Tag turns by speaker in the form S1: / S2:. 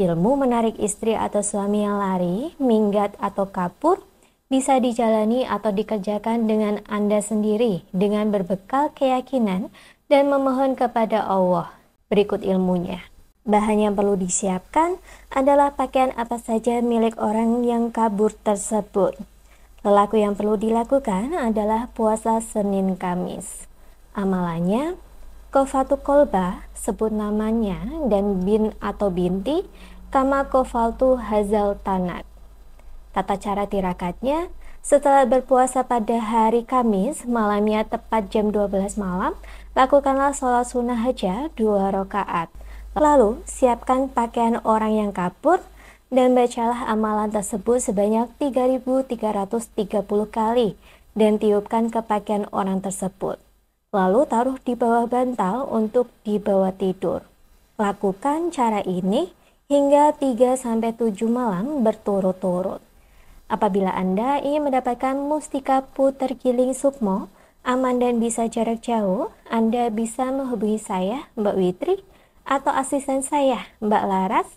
S1: Ilmu menarik istri atau suami yang lari, minggat atau kapur, bisa dijalani atau dikerjakan dengan Anda sendiri dengan berbekal keyakinan dan memohon kepada Allah. Berikut ilmunya. Bahan yang perlu disiapkan adalah pakaian apa saja milik orang yang kabur tersebut. Lelaku yang perlu dilakukan adalah puasa Senin Kamis. Amalannya, Kofatu kolba sebut namanya dan bin atau binti kama kofaltu hazal tanat. Tata cara tirakatnya setelah berpuasa pada hari Kamis, malamnya tepat jam 12 malam, lakukanlah sholat sunnah haja dua rakaat. Lalu, siapkan pakaian orang yang kapur dan bacalah amalan tersebut sebanyak 3.330 kali dan tiupkan ke pakaian orang tersebut. Lalu taruh di bawah bantal untuk dibawa tidur. Lakukan cara ini hingga 3-7 malam berturut-turut. Apabila Anda ingin mendapatkan mustika puter giling sukmo, aman dan bisa jarak jauh, Anda bisa menghubungi saya, Mbak Witri, atau asisten saya, Mbak Laras,